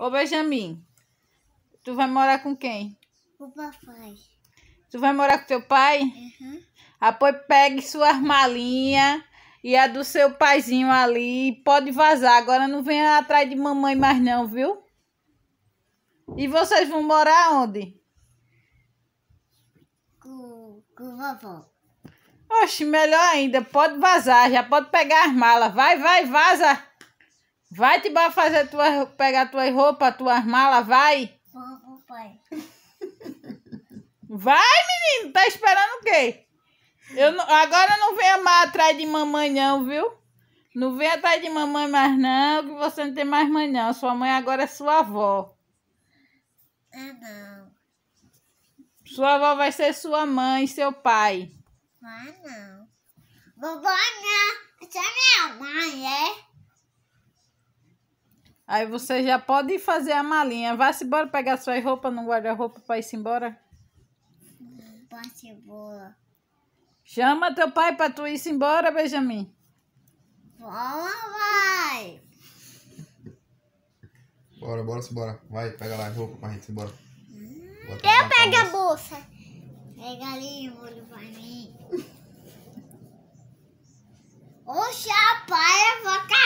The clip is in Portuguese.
Ô, Benjamin, tu vai morar com quem? O papai. Tu vai morar com teu pai? Uhum. Apoio, ah, pegue suas malinhas e a do seu paizinho ali. Pode vazar. Agora não venha atrás de mamãe mais não, viu? E vocês vão morar onde? Com, com vovó. Oxe, melhor ainda. Pode vazar. Já pode pegar as malas. Vai, vai, vaza. Vai, te fazer tua, pegar tuas roupas, tuas malas, vai. Vou, pai. Vai, menino, tá esperando o quê? Eu não, agora não venha mais atrás de mamãe, não, viu? Não venha atrás de mamãe mais, não, que você não tem mais mãe, não. Sua mãe agora é sua avó. É, não. Sua avó vai ser sua mãe, seu pai. Vai, não. Vovó, não. Você é minha mãe, é? Aí você já pode ir fazer a malinha. Vá-se embora pegar suas roupas no guarda-roupa para ir-se embora. vá embora. Chama teu pai para tu ir-se embora, Benjamin. Vamos, vai. Bora, bora, se bora. Vai, pega lá a roupa pra gente se embora. Hum, eu pego a bolsa. Pega livro pra mim. Oxa, pai, eu vou